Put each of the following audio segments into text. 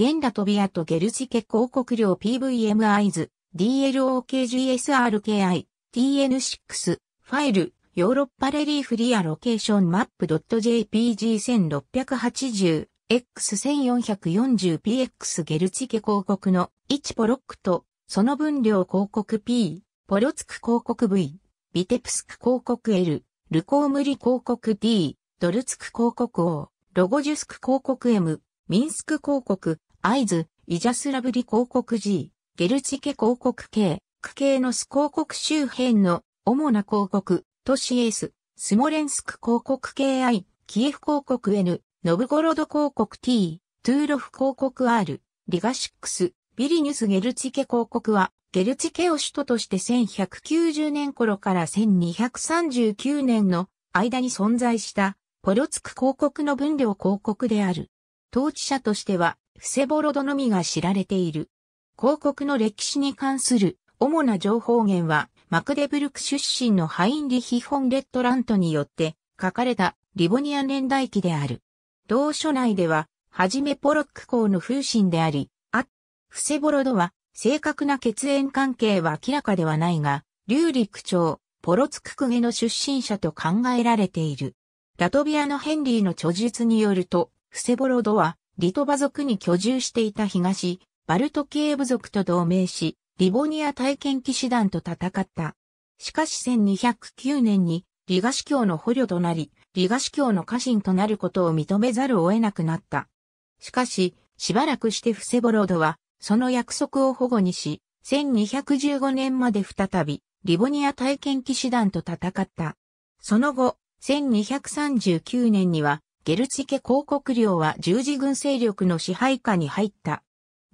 ゲンラトビアとゲルジケ広告量 PVMI s DLOKGSRKI、TN6、ファイル、ヨーロッパレリーフリアロケーションマップ .jpg1680、X1440px ゲルチケ広告の1ポロックと、その分量広告 P、ポロツク広告 V、ビテプスク広告 L、ルコームリ広告 D、ドルツク広告 O、ロゴジュスク広告 M、ミンスク広告、アイズ、イジャスラブリ広告 G、ゲルチケ広告 K、区系のス広告周辺の主な広告、都市 S、スモレンスク広告 KI、キエフ広告 N、ノブゴロド広告 T、トゥーロフ広告 R、リガシックス、ビリニュスゲルチケ広告は、ゲルチケを首都として1190年頃から1239年の間に存在した、ポロツク広告の分量広告である。統治者としては、フセボロドのみが知られている。広告の歴史に関する主な情報源は、マクデブルク出身のハインリヒ・フォン・レットラントによって書かれたリボニア年代記である。同書内では、はじめポロック公の風神であり、あ、フセボロドは正確な血縁関係は明らかではないが、リューリク朝、ポロツククゲの出身者と考えられている。ラトビアのヘンリーの著述によると、フセボロドは、リトバ族に居住していた東、バルト系部族と同盟し、リボニア体験騎士団と戦った。しかし1209年に、リガ司教の捕虜となり、リガ司教の家臣となることを認めざるを得なくなった。しかし、しばらくしてフセボロドは、その約束を保護にし、1215年まで再び、リボニア体験騎士団と戦った。その後、1239年には、ゲルツィケ広告領は十字軍勢力の支配下に入った。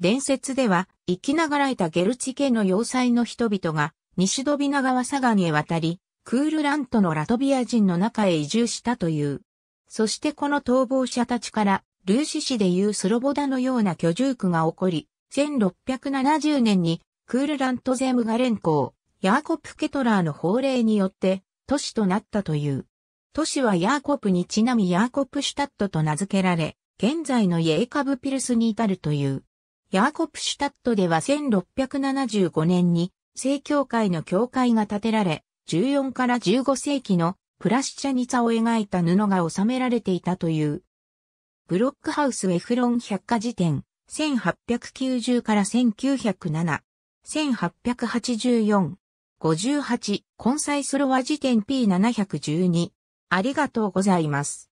伝説では、生きながらえたゲルツィケの要塞の人々が、西ドビナ川左岸へ渡り、クールラントのラトビア人の中へ移住したという。そしてこの逃亡者たちから、ルーシ市でいうスロボダのような居住区が起こり、1670年にクールラントゼムガ連行、ヤーコップ・ケトラーの法令によって都市となったという。都市はヤーコプにちなみヤーコプシュタットと名付けられ、現在のイェーカブピルスに至るという。ヤーコプシュタットでは1675年に正教会の教会が建てられ、14から15世紀のプラシチャニツァを描いた布が収められていたという。ブロックハウスエフロン百科事典、1890から1907、1884、58、コンサイソロワ辞典 P712、ありがとうございます。